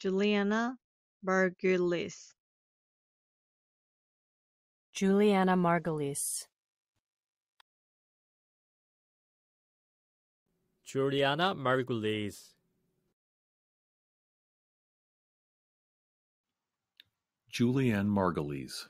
Juliana Margulies. Juliana Margulies. Juliana Margulies. Julianne Margulies.